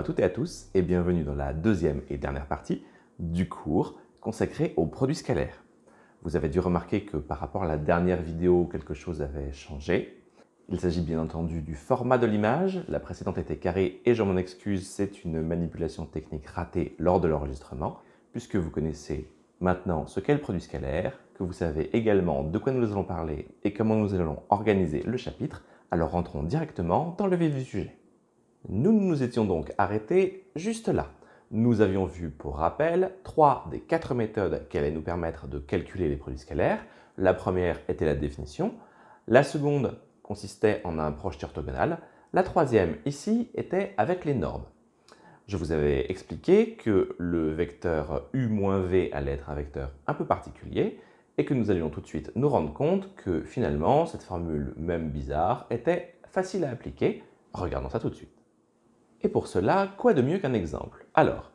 à toutes et à tous et bienvenue dans la deuxième et dernière partie du cours consacré au produit scalaire. Vous avez dû remarquer que par rapport à la dernière vidéo, quelque chose avait changé. Il s'agit bien entendu du format de l'image. La précédente était carrée et je m'en excuse, c'est une manipulation technique ratée lors de l'enregistrement puisque vous connaissez maintenant ce qu'est le produit scalaire, que vous savez également de quoi nous allons parler et comment nous allons organiser le chapitre, alors rentrons directement dans le vif du sujet. Nous nous étions donc arrêtés juste là. Nous avions vu, pour rappel, trois des quatre méthodes qui allaient nous permettre de calculer les produits scalaires. La première était la définition, la seconde consistait en un projet orthogonal, la troisième, ici, était avec les normes. Je vous avais expliqué que le vecteur U-V allait être un vecteur un peu particulier et que nous allions tout de suite nous rendre compte que finalement, cette formule même bizarre était facile à appliquer. Regardons ça tout de suite. Et pour cela, quoi de mieux qu'un exemple Alors,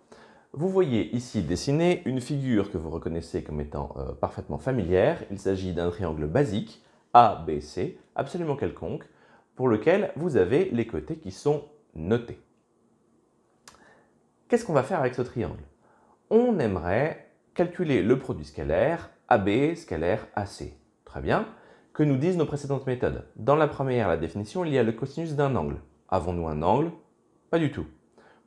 vous voyez ici dessiner une figure que vous reconnaissez comme étant euh, parfaitement familière. Il s'agit d'un triangle basique, ABC, absolument quelconque, pour lequel vous avez les côtés qui sont notés. Qu'est-ce qu'on va faire avec ce triangle On aimerait calculer le produit scalaire AB scalaire AC. Très bien. Que nous disent nos précédentes méthodes Dans la première, la définition, il y a le cosinus d'un angle. Avons-nous un angle pas du tout.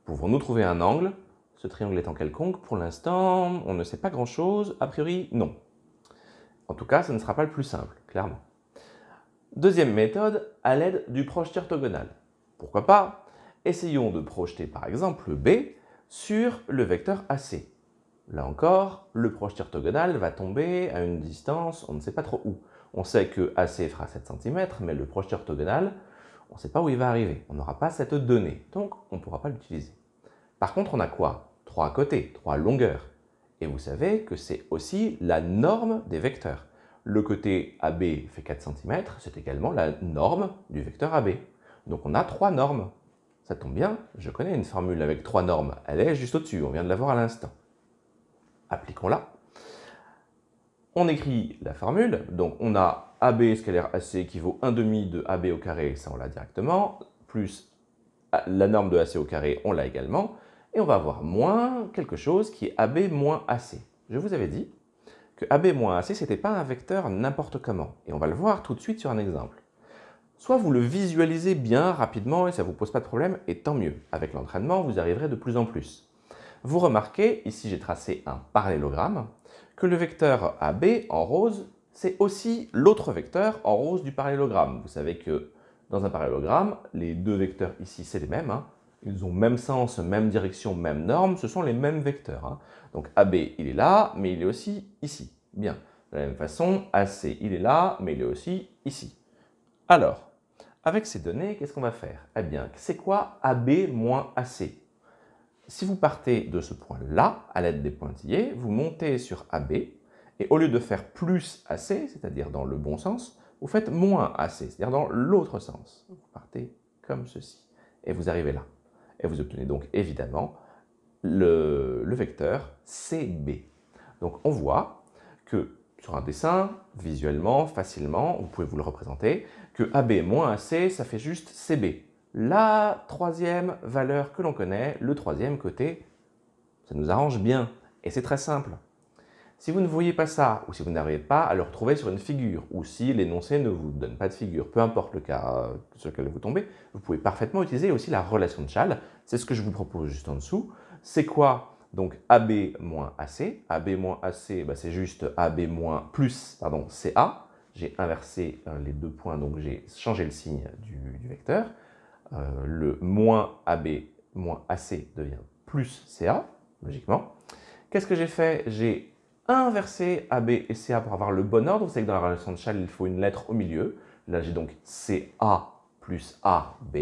Pouvons-nous trouver un angle Ce triangle étant quelconque, pour l'instant, on ne sait pas grand-chose. A priori, non. En tout cas, ce ne sera pas le plus simple, clairement. Deuxième méthode, à l'aide du projeté orthogonal. Pourquoi pas Essayons de projeter par exemple B sur le vecteur AC. Là encore, le projeté orthogonal va tomber à une distance, on ne sait pas trop où. On sait que AC fera 7 cm, mais le projeté orthogonal, on ne sait pas où il va arriver. On n'aura pas cette donnée, donc on ne pourra pas l'utiliser. Par contre, on a quoi Trois côtés, trois longueurs. Et vous savez que c'est aussi la norme des vecteurs. Le côté AB fait 4 cm, c'est également la norme du vecteur AB. Donc on a trois normes. Ça tombe bien, je connais une formule avec trois normes. Elle est juste au-dessus, on vient de la voir à l'instant. Appliquons-la. On écrit la formule, donc on a AB scalaire AC qui vaut 1 demi de AB au carré, ça on l'a directement, plus la norme de AC au carré, on l'a également, et on va avoir moins quelque chose qui est AB moins AC. Je vous avais dit que AB moins AC, c'était pas un vecteur n'importe comment, et on va le voir tout de suite sur un exemple. Soit vous le visualisez bien rapidement et ça vous pose pas de problème, et tant mieux. Avec l'entraînement, vous arriverez de plus en plus. Vous remarquez, ici j'ai tracé un parallélogramme, que le vecteur AB en rose, c'est aussi l'autre vecteur en rose du parallélogramme. Vous savez que dans un parallélogramme, les deux vecteurs ici, c'est les mêmes. Hein. Ils ont même sens, même direction, même norme, ce sont les mêmes vecteurs. Hein. Donc AB, il est là, mais il est aussi ici. Bien. De la même façon, AC, il est là, mais il est aussi ici. Alors, avec ces données, qu'est-ce qu'on va faire Eh bien, c'est quoi AB moins AC si vous partez de ce point-là, à l'aide des pointillés, vous montez sur AB, et au lieu de faire plus AC, c'est-à-dire dans le bon sens, vous faites moins AC, c'est-à-dire dans l'autre sens. Vous partez comme ceci, et vous arrivez là. Et vous obtenez donc évidemment le, vecteur CB. Donc on voit que sur un dessin, visuellement, facilement, vous pouvez vous le représenter, que AB moins AC, ça fait juste CB. La troisième valeur que l'on connaît, le troisième côté, ça nous arrange bien. Et c'est très simple. Si vous ne voyez pas ça, ou si vous n'arrivez pas à le retrouver sur une figure, ou si l'énoncé ne vous donne pas de figure, peu importe le cas euh, sur lequel vous tombez, vous pouvez parfaitement utiliser aussi la relation de Chal. C'est ce que je vous propose juste en dessous. C'est quoi donc AB moins AC AB moins AC, bah, c'est juste AB moins plus, pardon, CA. J'ai inversé hein, les deux points, donc j'ai changé le signe du vecteur. Euh, le moins AB moins AC devient plus CA, logiquement. Qu'est-ce que j'ai fait J'ai inversé AB et CA pour avoir le bon ordre. Vous savez que dans la relation de Schall, il faut une lettre au milieu. Là, j'ai donc CA plus AB.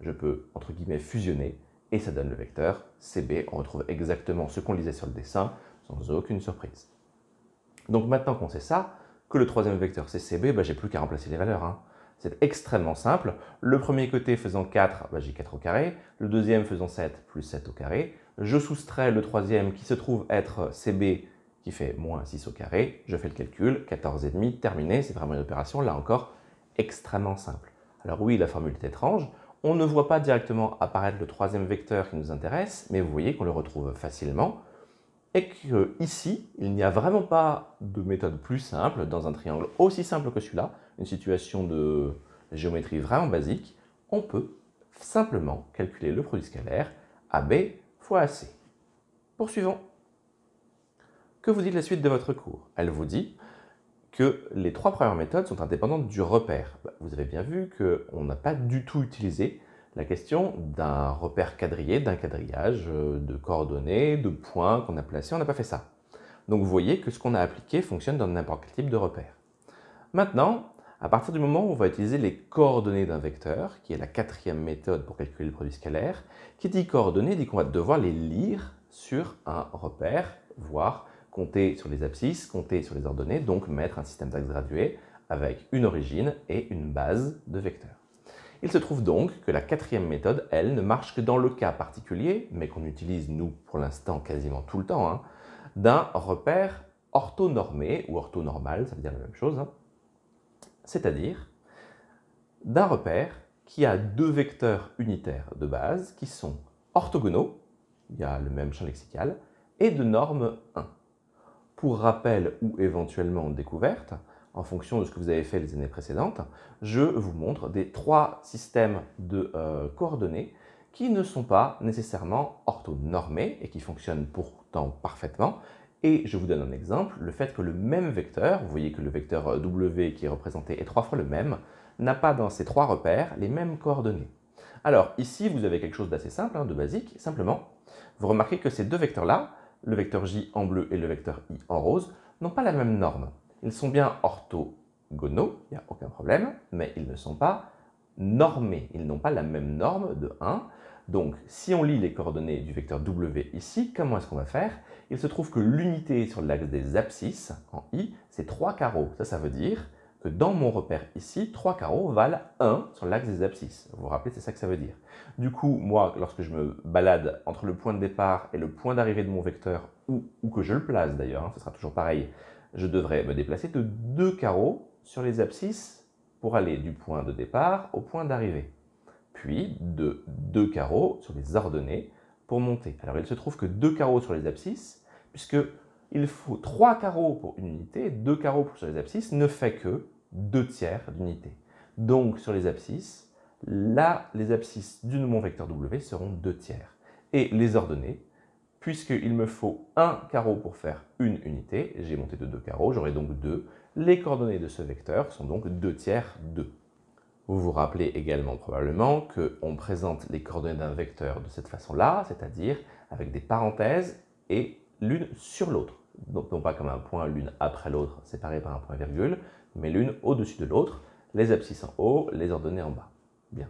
Je peux, entre guillemets, fusionner et ça donne le vecteur CB. On retrouve exactement ce qu'on lisait sur le dessin, sans aucune surprise. Donc maintenant qu'on sait ça, que le troisième vecteur c'est CB, bah, j'ai plus qu'à remplacer les valeurs. Hein. C'est extrêmement simple. Le premier côté faisant 4, bah, j'ai 4 au carré. Le deuxième faisant 7, plus 7 au carré. Je soustrais le troisième qui se trouve être CB qui fait moins 6 au carré. Je fais le calcul, 14,5, terminé. C'est vraiment une opération, là encore, extrêmement simple. Alors oui, la formule est étrange. On ne voit pas directement apparaître le troisième vecteur qui nous intéresse, mais vous voyez qu'on le retrouve facilement et que ici, il n'y a vraiment pas de méthode plus simple dans un triangle aussi simple que celui-là une situation de géométrie vraiment basique, on peut simplement calculer le produit scalaire AB fois AC. Poursuivons. Que vous dit la suite de votre cours Elle vous dit que les trois premières méthodes sont indépendantes du repère. Bah, vous avez bien vu qu'on n'a pas du tout utilisé la question d'un repère quadrillé, d'un quadrillage euh, de coordonnées, de points qu'on a placés, on n'a pas fait ça. Donc vous voyez que ce qu'on a appliqué fonctionne dans n'importe quel type de repère. Maintenant, à partir du moment où on va utiliser les coordonnées d'un vecteur, qui est la quatrième méthode pour calculer le produit scalaire, qui dit coordonnées dit qu'on va devoir les lire sur un repère, voire compter sur les abscisses, compter sur les ordonnées, donc mettre un système d'axes gradués avec une origine et une base de vecteurs. Il se trouve donc que la quatrième méthode, elle, ne marche que dans le cas particulier, mais qu'on utilise nous pour l'instant quasiment tout le temps, hein, d'un repère orthonormé ou orthonormal, ça veut dire la même chose, hein, c'est-à-dire d'un repère qui a deux vecteurs unitaires de base qui sont orthogonaux, il y a le même champ lexical, et de norme 1. Pour rappel ou éventuellement découverte, en fonction de ce que vous avez fait les années précédentes, je vous montre des trois systèmes de euh, coordonnées qui ne sont pas nécessairement orthonormés et qui fonctionnent pourtant parfaitement, et je vous donne un exemple, le fait que le même vecteur, vous voyez que le vecteur euh, W qui est représenté est trois fois le même, n'a pas dans ces trois repères les mêmes coordonnées. Alors ici, vous avez quelque chose d'assez simple, hein, de basique, simplement, vous remarquez que ces deux vecteurs-là, le vecteur J en bleu et le vecteur I en rose, n'ont pas la même norme. Ils sont bien orthogonaux, il n'y a aucun problème, mais ils ne sont pas normés, ils n'ont pas la même norme de 1. Donc si on lit les coordonnées du vecteur W ici, comment est-ce qu'on va faire il se trouve que l'unité sur l'axe des abscisses, en I, c'est 3 carreaux. Ça, ça veut dire que dans mon repère ici, 3 carreaux valent 1 sur l'axe des abscisses. Vous vous rappelez, c'est ça que ça veut dire. Du coup, moi, lorsque je me balade entre le point de départ et le point d'arrivée de mon vecteur, ou, que je le place d'ailleurs, hein, ce sera toujours pareil, je devrais me déplacer de 2 carreaux sur les abscisses pour aller du point de départ au point d'arrivée. Puis de 2 carreaux sur les ordonnées monter. Alors il se trouve que deux carreaux sur les abscisses, puisque il faut trois carreaux pour une unité, deux carreaux sur les abscisses ne fait que deux tiers d'unité. Donc sur les abscisses, là les abscisses du mon vecteur W seront deux tiers. Et les ordonnées, puisqu'il me faut un carreau pour faire une unité, j'ai monté de deux carreaux, j'aurai donc deux. Les coordonnées de ce vecteur sont donc deux tiers 2. Vous vous rappelez également probablement qu'on présente les coordonnées d'un vecteur de cette façon-là, c'est-à-dire avec des parenthèses et l'une sur l'autre. Donc non pas comme un point l'une après l'autre, séparé par un point virgule, mais l'une au-dessus de l'autre, les abscisses en haut, les ordonnées en bas. Bien.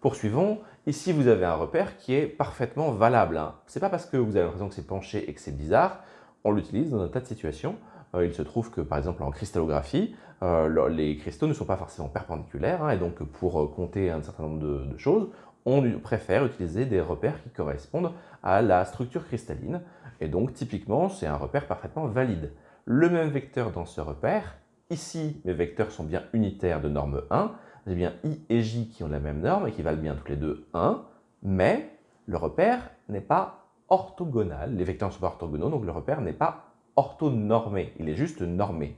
Poursuivons, ici vous avez un repère qui est parfaitement valable. n'est hein. pas parce que vous avez l'impression que c'est penché et que c'est bizarre, on l'utilise dans un tas de situations. Euh, il se trouve que par exemple en cristallographie, euh, les cristaux ne sont pas forcément perpendiculaires, hein, et donc pour euh, compter un certain nombre de, de choses, on préfère utiliser des repères qui correspondent à la structure cristalline, et donc typiquement c'est un repère parfaitement valide. Le même vecteur dans ce repère, ici mes vecteurs sont bien unitaires de norme 1, j'ai bien I et J qui ont la même norme et qui valent bien tous les deux 1, mais le repère n'est pas orthogonal, les vecteurs ne sont pas orthogonaux, donc le repère n'est pas orthonormé. Il est juste normé.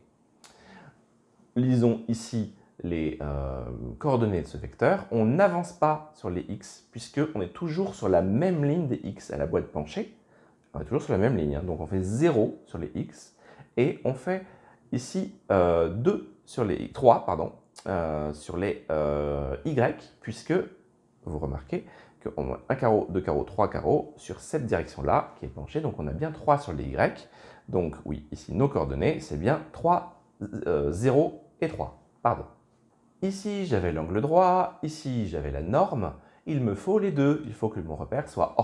Lisons ici les euh, coordonnées de ce vecteur. On n'avance pas sur les x puisqu'on est toujours sur la même ligne des x à la boîte penchée. On est toujours sur la même ligne. Hein. Donc on fait 0 sur les x et on fait ici 2 euh, sur les 3 pardon, euh, sur les y puisque, vous remarquez, on a un carreau, deux carreaux, trois carreaux sur cette direction-là qui est penchée. Donc on a bien 3 sur les Y. Donc oui, ici nos coordonnées, c'est bien 3, 0 euh, et 3. Pardon. Ici j'avais l'angle droit, ici j'avais la norme. Il me faut les deux. Il faut que mon repère soit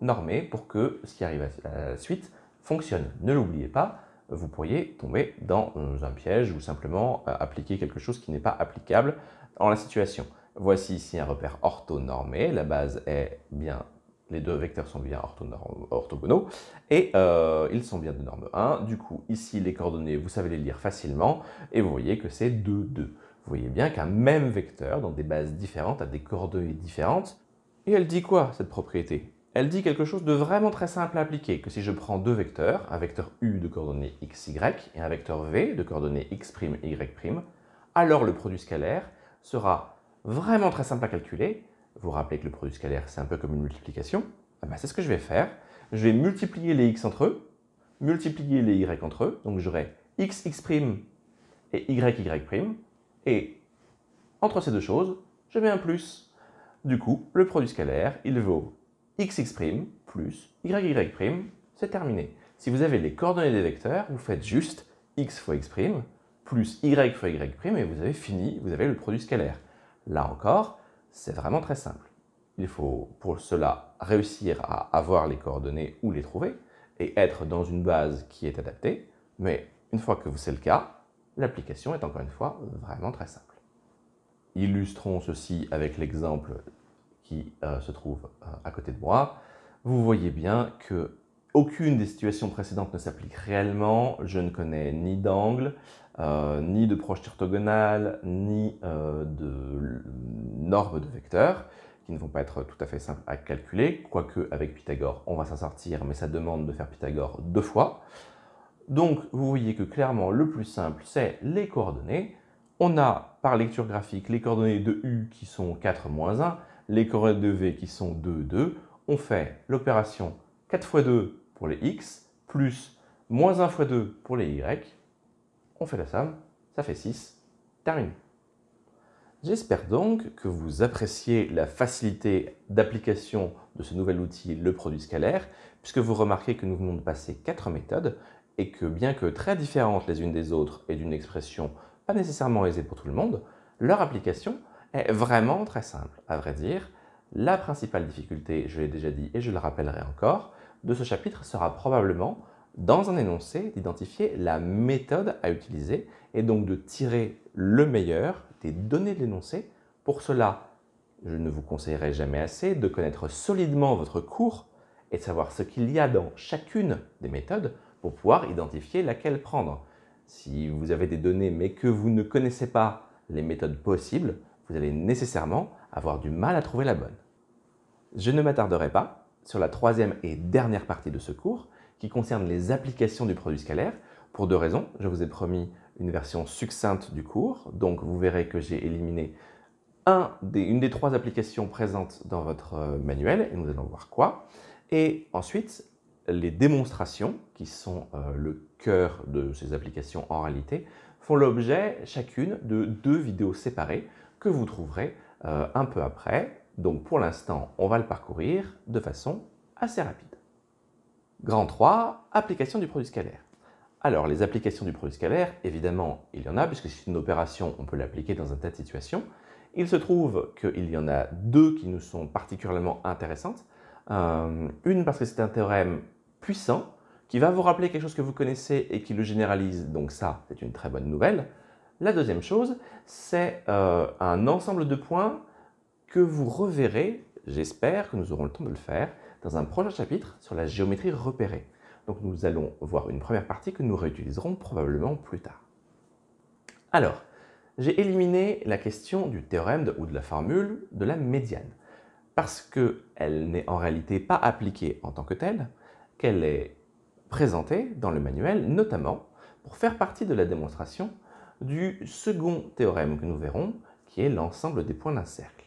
normé, pour que ce qui arrive à la suite fonctionne. Ne l'oubliez pas, vous pourriez tomber dans un piège ou simplement euh, appliquer quelque chose qui n'est pas applicable en la situation. Voici ici un repère orthonormé. La base est bien, les deux vecteurs sont bien orthogonaux et euh, ils sont bien de norme 1. Du coup, ici, les coordonnées, vous savez les lire facilement et vous voyez que c'est 2, 2. Vous voyez bien qu'un même vecteur, dans des bases différentes, a des coordonnées différentes. Et elle dit quoi, cette propriété Elle dit quelque chose de vraiment très simple à appliquer, que si je prends deux vecteurs, un vecteur U de coordonnées x, y et un vecteur V de coordonnées x', y', alors le produit scalaire sera vraiment très simple à calculer. Vous vous rappelez que le produit scalaire, c'est un peu comme une multiplication. Ah bah, c'est ce que je vais faire. Je vais multiplier les x entre eux, multiplier les y entre eux. Donc j'aurai x, x' et y, y'. Et entre ces deux choses, je mets un plus. Du coup, le produit scalaire, il vaut x' plus y, y'. C'est terminé. Si vous avez les coordonnées des vecteurs, vous faites juste x fois x' plus y fois y' et vous avez fini, vous avez le produit scalaire. Là encore, c'est vraiment très simple. Il faut pour cela réussir à avoir les coordonnées ou les trouver et être dans une base qui est adaptée, mais une fois que c'est le cas, l'application est encore une fois vraiment très simple. Illustrons ceci avec l'exemple qui euh, se trouve euh, à côté de moi. Vous voyez bien que aucune des situations précédentes ne s'applique réellement, je ne connais ni d'angle, euh, ni de proches orthogonales, ni euh, de normes de vecteurs, qui ne vont pas être tout à fait simples à calculer, quoique avec Pythagore, on va s'en sortir, mais ça demande de faire Pythagore deux fois. Donc, vous voyez que clairement, le plus simple, c'est les coordonnées. On a, par lecture graphique, les coordonnées de U qui sont 4 moins 1, les coordonnées de V qui sont 2, 2. On fait l'opération 4 fois 2 pour les X, plus moins 1 fois 2 pour les Y, on fait la somme, ça fait 6, terminé. J'espère donc que vous appréciez la facilité d'application de ce nouvel outil, le produit scalaire, puisque vous remarquez que nous venons de passer quatre méthodes et que bien que très différentes les unes des autres et d'une expression pas nécessairement aisée pour tout le monde, leur application est vraiment très simple. À vrai dire, la principale difficulté, je l'ai déjà dit et je le rappellerai encore, de ce chapitre sera probablement dans un énoncé, d'identifier la méthode à utiliser et donc de tirer le meilleur des données de l'énoncé. Pour cela, je ne vous conseillerai jamais assez de connaître solidement votre cours et de savoir ce qu'il y a dans chacune des méthodes pour pouvoir identifier laquelle prendre. Si vous avez des données mais que vous ne connaissez pas les méthodes possibles, vous allez nécessairement avoir du mal à trouver la bonne. Je ne m'attarderai pas sur la troisième et dernière partie de ce cours, qui concerne les applications du produit scalaire pour deux raisons. Je vous ai promis une version succincte du cours, donc vous verrez que j'ai éliminé un des, une des trois applications présentes dans votre euh, manuel, et nous allons voir quoi. Et ensuite, les démonstrations, qui sont euh, le cœur de ces applications en réalité, font l'objet chacune de deux vidéos séparées que vous trouverez euh, un peu après. Donc pour l'instant, on va le parcourir de façon assez rapide. Grand 3, application du produit scalaire. Alors, les applications du produit scalaire, évidemment, il y en a, puisque c'est une opération, on peut l'appliquer dans un tas de situations. Il se trouve qu'il y en a deux qui nous sont particulièrement intéressantes. Euh, une parce que c'est un théorème puissant, qui va vous rappeler quelque chose que vous connaissez et qui le généralise, donc ça, c'est une très bonne nouvelle. La deuxième chose, c'est euh, un ensemble de points que vous reverrez, j'espère que nous aurons le temps de le faire, dans un prochain chapitre sur la géométrie repérée. Donc nous allons voir une première partie que nous réutiliserons probablement plus tard. Alors, j'ai éliminé la question du théorème ou de la formule de la médiane parce qu'elle n'est en réalité pas appliquée en tant que telle, qu'elle est présentée dans le manuel, notamment pour faire partie de la démonstration du second théorème que nous verrons, qui est l'ensemble des points d'un cercle.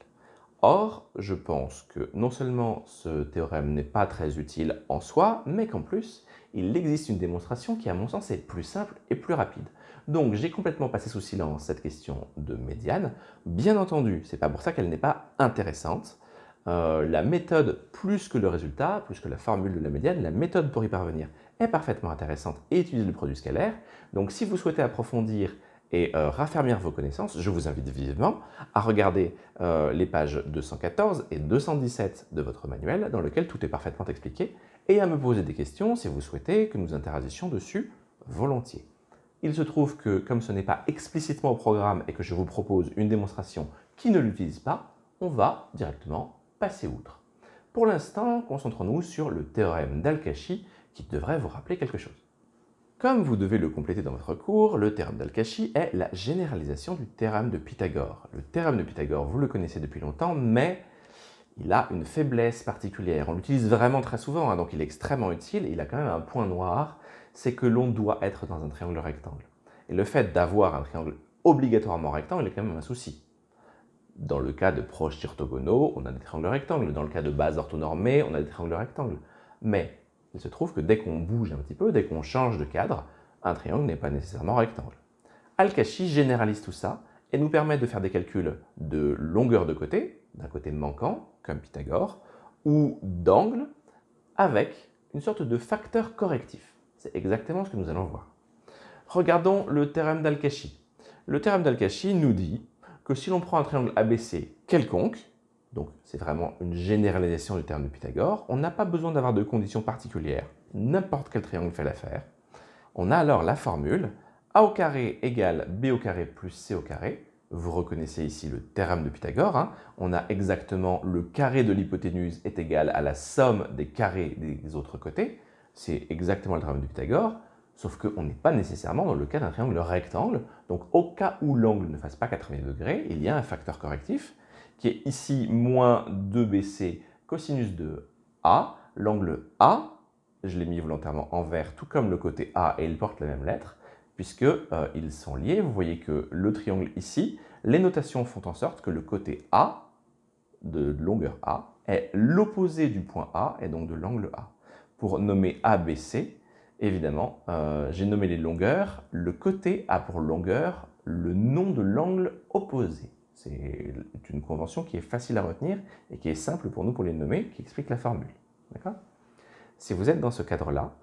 Or, je pense que non seulement ce théorème n'est pas très utile en soi, mais qu'en plus, il existe une démonstration qui, à mon sens, est plus simple et plus rapide. Donc, j'ai complètement passé sous silence cette question de médiane. Bien entendu, c'est pas pour ça qu'elle n'est pas intéressante. Euh, la méthode plus que le résultat, plus que la formule de la médiane, la méthode pour y parvenir est parfaitement intéressante et utilise le produit scalaire. Donc, si vous souhaitez approfondir et euh, raffermir vos connaissances, je vous invite vivement à regarder euh, les pages 214 et 217 de votre manuel dans lequel tout est parfaitement expliqué et à me poser des questions si vous souhaitez que nous interagissions dessus volontiers. Il se trouve que comme ce n'est pas explicitement au programme et que je vous propose une démonstration qui ne l'utilise pas, on va directement passer outre. Pour l'instant, concentrons-nous sur le théorème d'Al-Kashi qui devrait vous rappeler quelque chose. Comme vous devez le compléter dans votre cours, le théorème d'Al-Kashi est la généralisation du théorème de Pythagore. Le théorème de Pythagore, vous le connaissez depuis longtemps, mais il a une faiblesse particulière. On l'utilise vraiment très souvent, hein, donc il est extrêmement utile. il a quand même un point noir, c'est que l'on doit être dans un triangle rectangle. Et le fait d'avoir un triangle obligatoirement rectangle est quand même un souci. Dans le cas de proches orthogonaux, on a des triangles rectangles. Dans le cas de bases orthonormées, on a des triangles rectangles. Mais il se trouve que dès qu'on bouge un petit peu, dès qu'on change de cadre, un triangle n'est pas nécessairement rectangle. Al-Kashi généralise tout ça et nous permet de faire des calculs de longueur de côté, d'un côté manquant, comme Pythagore, ou d'angle, avec une sorte de facteur correctif. C'est exactement ce que nous allons voir. Regardons le théorème d'Al-Kashi. Le théorème d'Al-Kashi nous dit que si l'on prend un triangle ABC quelconque, donc c'est vraiment une généralisation du terme de Pythagore, on n'a pas besoin d'avoir de conditions particulières, n'importe quel triangle fait l'affaire. On a alors la formule a au carré égale b au carré plus c au carré. Vous reconnaissez ici le théorème de Pythagore. Hein. On a exactement le carré de l'hypoténuse est égal à la somme des carrés des autres côtés. C'est exactement le théorème de Pythagore, sauf qu'on n'est pas nécessairement dans le cas d'un triangle rectangle. Donc au cas où l'angle ne fasse pas 90 degrés, il y a un facteur correctif qui est ici moins 2bc cosinus de A. L'angle A, je l'ai mis volontairement en vert, tout comme le côté A, et il porte la même lettre, puisqu'ils euh, sont liés. Vous voyez que le triangle ici, les notations font en sorte que le côté A, de longueur A, est l'opposé du point A, et donc de l'angle A. Pour nommer ABC, évidemment, euh, j'ai nommé les longueurs, le côté a pour longueur, le nom de l'angle opposé. C'est une convention qui est facile à retenir et qui est simple pour nous pour les nommer, qui explique la formule. Si vous êtes dans ce cadre-là,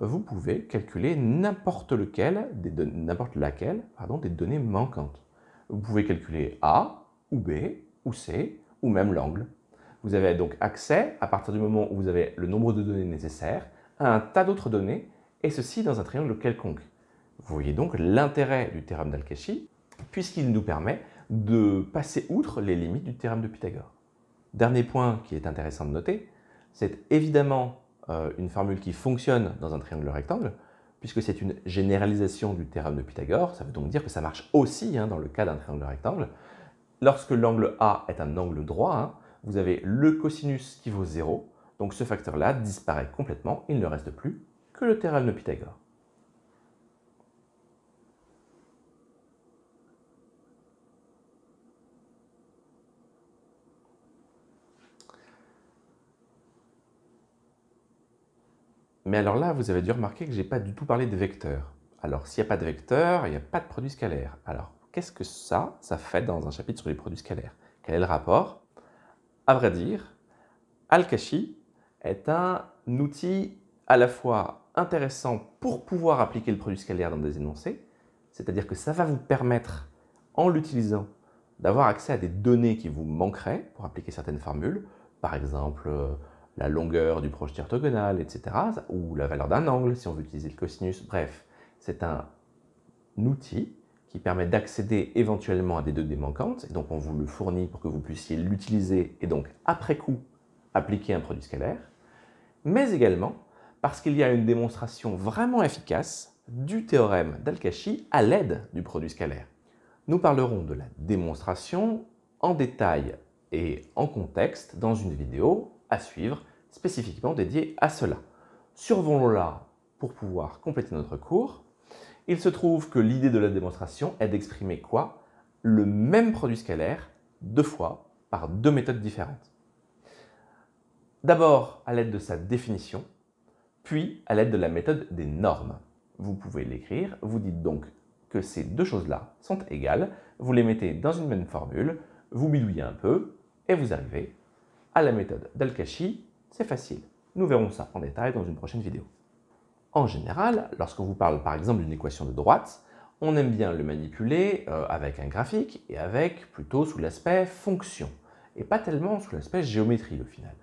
vous pouvez calculer n'importe lequel, n'importe laquelle, des données manquantes. Vous pouvez calculer A ou B ou C ou même l'angle. Vous avez donc accès, à partir du moment où vous avez le nombre de données nécessaires, à un tas d'autres données, et ceci dans un triangle quelconque. Vous voyez donc l'intérêt du théorème d'Al-Kashi, puisqu'il nous permet de passer outre les limites du théorème de Pythagore. Dernier point qui est intéressant de noter, c'est évidemment euh, une formule qui fonctionne dans un triangle rectangle, puisque c'est une généralisation du théorème de Pythagore, ça veut donc dire que ça marche aussi hein, dans le cas d'un triangle rectangle. Lorsque l'angle A est un angle droit, hein, vous avez le cosinus qui vaut 0, donc ce facteur-là disparaît complètement, il ne reste plus que le théorème de Pythagore. Mais alors là, vous avez dû remarquer que je n'ai pas du tout parlé de vecteurs. Alors, s'il n'y a pas de vecteur, il n'y a pas de produit scalaire. Alors, qu'est-ce que ça, ça fait dans un chapitre sur les produits scalaires Quel est le rapport À vrai dire, Alkashi est un outil à la fois intéressant pour pouvoir appliquer le produit scalaire dans des énoncés, c'est-à-dire que ça va vous permettre, en l'utilisant, d'avoir accès à des données qui vous manqueraient pour appliquer certaines formules, par exemple euh, la longueur du projet orthogonal, etc., ou la valeur d'un angle si on veut utiliser le cosinus. Bref, c'est un outil qui permet d'accéder éventuellement à des données manquantes, et donc on vous le fournit pour que vous puissiez l'utiliser et donc après coup appliquer un produit scalaire, mais également parce qu'il y a une démonstration vraiment efficace du théorème dal à l'aide du produit scalaire. Nous parlerons de la démonstration en détail et en contexte dans une vidéo à suivre spécifiquement dédié à cela. Survolons-la pour pouvoir compléter notre cours. Il se trouve que l'idée de la démonstration est d'exprimer quoi Le même produit scalaire deux fois par deux méthodes différentes. D'abord à l'aide de sa définition, puis à l'aide de la méthode des normes. Vous pouvez l'écrire, vous dites donc que ces deux choses-là sont égales, vous les mettez dans une même formule, vous bidouillez un peu, et vous arrivez à la méthode d'Alkashi. C'est facile. Nous verrons ça en détail dans une prochaine vidéo. En général, lorsqu'on vous parle par exemple d'une équation de droite, on aime bien le manipuler euh, avec un graphique et avec plutôt sous l'aspect fonction et pas tellement sous l'aspect géométrie au final.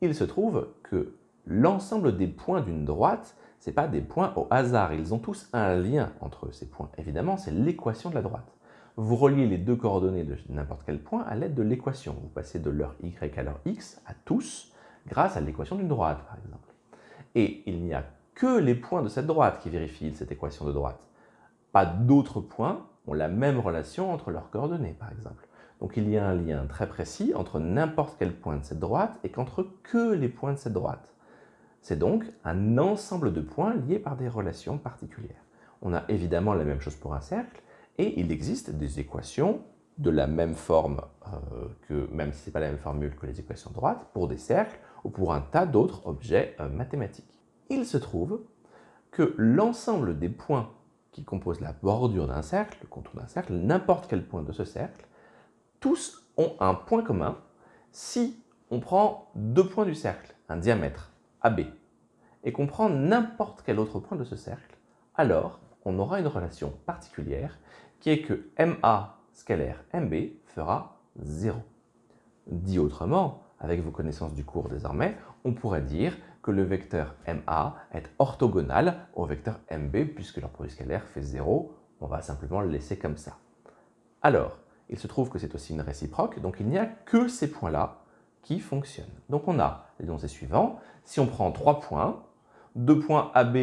Il se trouve que l'ensemble des points d'une droite, ce n'est pas des points au hasard, ils ont tous un lien entre ces points. Évidemment, c'est l'équation de la droite. Vous reliez les deux coordonnées de n'importe quel point à l'aide de l'équation. Vous passez de leur y à leur x à tous, grâce à l'équation d'une droite, par exemple. Et il n'y a que les points de cette droite qui vérifient cette équation de droite. Pas d'autres points ont la même relation entre leurs coordonnées, par exemple. Donc il y a un lien très précis entre n'importe quel point de cette droite et qu'entre que les points de cette droite. C'est donc un ensemble de points liés par des relations particulières. On a évidemment la même chose pour un cercle, et il existe des équations de la même forme, euh, que, même si ce n'est pas la même formule que les équations de droite, pour des cercles ou pour un tas d'autres objets euh, mathématiques. Il se trouve que l'ensemble des points qui composent la bordure d'un cercle, le contour d'un cercle, n'importe quel point de ce cercle, tous ont un point commun si on prend deux points du cercle, un diamètre AB, et qu'on prend n'importe quel autre point de ce cercle, alors on aura une relation particulière qui est que MA scalaire MB fera 0. Dit autrement, avec vos connaissances du cours désormais, on pourrait dire que le vecteur MA est orthogonal au vecteur MB puisque leur produit scalaire fait 0. On va simplement le laisser comme ça. Alors, il se trouve que c'est aussi une réciproque, donc il n'y a que ces points-là qui fonctionnent. Donc on a les et suivants. Si on prend trois points, deux points AB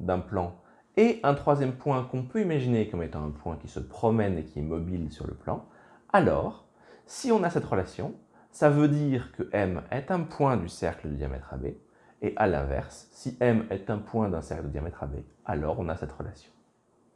d'un plan et un troisième point qu'on peut imaginer comme étant un point qui se promène et qui est mobile sur le plan, alors si on a cette relation, ça veut dire que M est un point du cercle de diamètre AB, et à l'inverse, si M est un point d'un cercle de diamètre AB, alors on a cette relation.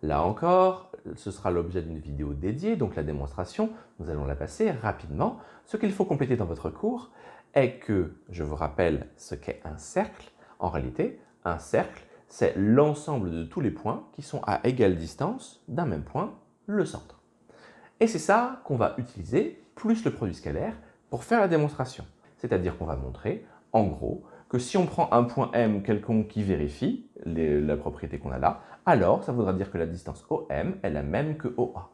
Là encore, ce sera l'objet d'une vidéo dédiée, donc la démonstration, nous allons la passer rapidement. Ce qu'il faut compléter dans votre cours est que, je vous rappelle ce qu'est un cercle, en réalité, un cercle, c'est l'ensemble de tous les points qui sont à égale distance d'un même point, le centre. Et c'est ça qu'on va utiliser, plus le produit scalaire, pour faire la démonstration. C'est-à-dire qu'on va montrer, en gros, que si on prend un point M quelconque qui vérifie la propriété qu'on a là, alors ça voudra dire que la distance OM est la même que OA.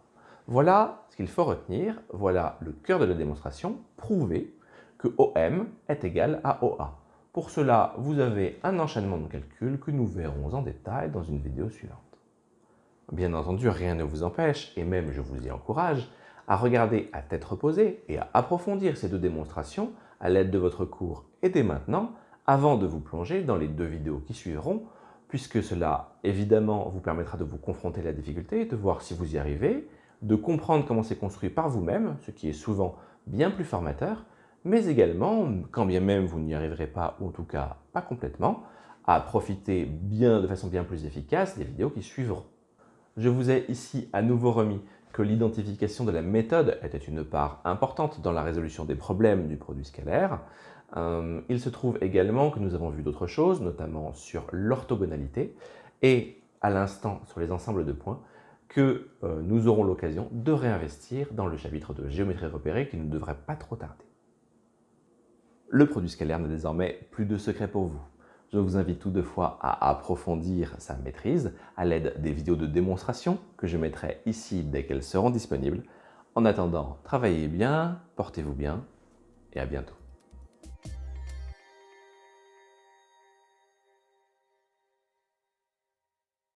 Voilà ce qu'il faut retenir, voilà le cœur de la démonstration, prouver que OM est égal à OA. Pour cela, vous avez un enchaînement de calcul que nous verrons en détail dans une vidéo suivante. Bien entendu, rien ne vous empêche, et même je vous y encourage, à regarder à tête reposée et à approfondir ces deux démonstrations à l'aide de votre cours et dès maintenant, avant de vous plonger dans les deux vidéos qui suivront, puisque cela, évidemment, vous permettra de vous confronter à la difficulté, de voir si vous y arrivez, de comprendre comment c'est construit par vous-même, ce qui est souvent bien plus formateur, mais également, quand bien même vous n'y arriverez pas, ou en tout cas pas complètement, à profiter bien de façon bien plus efficace des vidéos qui suivront. Je vous ai ici à nouveau remis l'identification de la méthode était une part importante dans la résolution des problèmes du produit scalaire. Euh, il se trouve également que nous avons vu d'autres choses, notamment sur l'orthogonalité et à l'instant sur les ensembles de points, que euh, nous aurons l'occasion de réinvestir dans le chapitre de géométrie repérée qui ne devrait pas trop tarder. Le produit scalaire n'a désormais plus de secret pour vous. Je vous invite toutefois à approfondir sa maîtrise à l'aide des vidéos de démonstration que je mettrai ici dès qu'elles seront disponibles. En attendant, travaillez bien, portez-vous bien et à bientôt.